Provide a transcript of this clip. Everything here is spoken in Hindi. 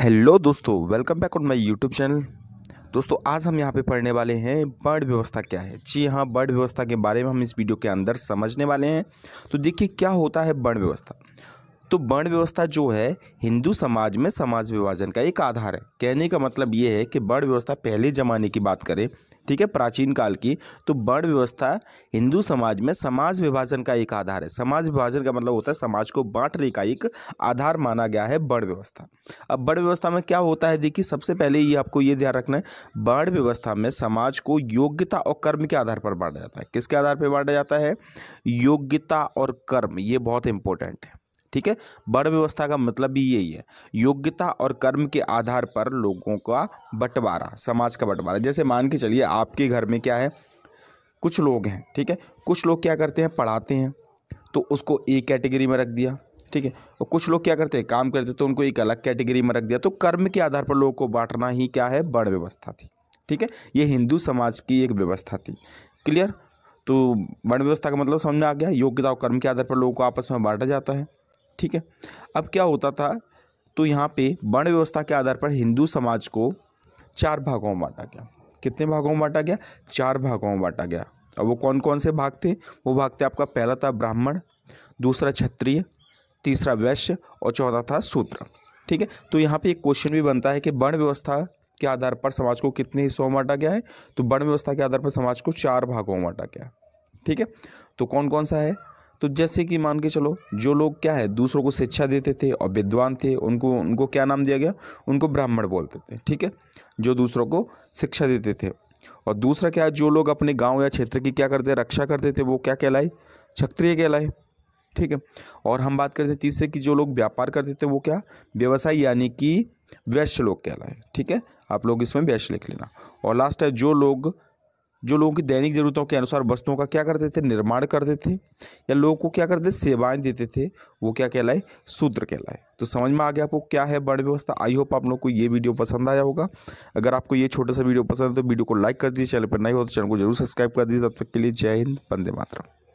हेलो दोस्तों welcome back on my YouTube channel दोस्तों आज हम यहाँ पे पढ़ने वाले हैं बर्ड व्यवस्था क्या है जी हाँ बर्ड व्यवस्था के बारे में हम इस वीडियो के अंदर समझने वाले हैं तो देखिए क्या होता है बर्ड व्यवस्था तो वर्ण व्यवस्था जो है हिंदू समाज में समाज विभाजन का एक आधार है कहने का मतलब ये है कि वर्ण व्यवस्था पहले ज़माने की बात करें ठीक है प्राचीन काल की तो वर्ण व्यवस्था हिंदू समाज में समाज विभाजन का एक आधार है समाज विभाजन का मतलब होता है समाज को बांटने का एक आधार माना गया है वर्ण व्यवस्था अब वर्ण व्यवस्था में क्या होता है देखिए सबसे पहले ये आपको ये ध्यान रखना है वर्ण व्यवस्था में समाज को योग्यता और कर्म के आधार पर बांटा जाता है किसके आधार पर बांटा जाता है योग्यता और कर्म ये बहुत इंपॉर्टेंट है ठीक है बड़ व्यवस्था का मतलब भी यही है योग्यता और कर्म के आधार पर लोगों का बंटवारा समाज का बंटवारा जैसे मान के चलिए आपके घर में क्या है कुछ लोग हैं ठीक है कुछ लोग क्या करते हैं पढ़ाते हैं तो उसको एक कैटेगरी में रख दिया ठीक है और कुछ लोग क्या करते हैं काम करते तो उनको एक अलग कैटेगरी में रख दिया तो कर्म के आधार पर लोगों को बांटना ही क्या है बड़ व्यवस्था थी ठीक है ये हिंदू समाज की एक व्यवस्था थी क्लियर तो वर्ण व्यवस्था का मतलब समझ में आ गया योग्यता और कर्म के आधार पर लोगों को आपस में बांटा जाता है ठीक है अब क्या होता था तो यहाँ पे वर्ण व्यवस्था के आधार पर हिंदू समाज को चार भागों में बांटा गया कितने भागों में बांटा गया चार भागों में बांटा गया अब वो कौन कौन से भाग थे वो भाग थे आपका पहला था ब्राह्मण दूसरा क्षत्रिय तीसरा वैश्य और चौथा था सूत्र ठीक है तो यहाँ पे एक क्वेश्चन भी बनता है कि वर्ण व्यवस्था के आधार पर समाज को कितने हिस्सों में बांटा गया है तो वर्ण व्यवस्था के आधार पर समाज को चार भागों में बांटा गया ठीक है तो कौन कौन सा है तो जैसे कि मान के चलो जो लोग क्या है दूसरों को शिक्षा देते थे और विद्वान थे उनको उनको क्या नाम दिया गया उनको ब्राह्मण बोलते थे ठीक है जो दूसरों को शिक्षा देते थे और दूसरा क्या है जो लोग अपने गांव या क्षेत्र की क्या करते रक्षा करते थे वो क्या कहलाए क्षत्रिय कहलाए ठीक है और हम बात करते हैं तीसरे की जो लोग व्यापार करते थे वो क्या व्यवसाय यानी कि वैश्य लोग कहलाए ठीक है आप लोग इसमें वैश्य लिख लेना और लास्ट है जो लोग जो लोगों की दैनिक ज़रूरतों के अनुसार वस्तुओं का क्या करते थे निर्माण करते थे या लोगों को क्या करते सेवाएं देते थे वो क्या कहलाए सूत्र कहलाए तो समझ में आ गया आपको क्या है बड़ व्यवस्था आई होप आप लोग को ये वीडियो पसंद आया होगा अगर आपको ये छोटा सा वीडियो पसंद है तो वीडियो को लाइक कर दीजिए चैनल पर नहीं हो तो चैनल को जरूर सब्सक्राइब कर दीजिए तब तक के लिए जय हिंद बंदे मातरम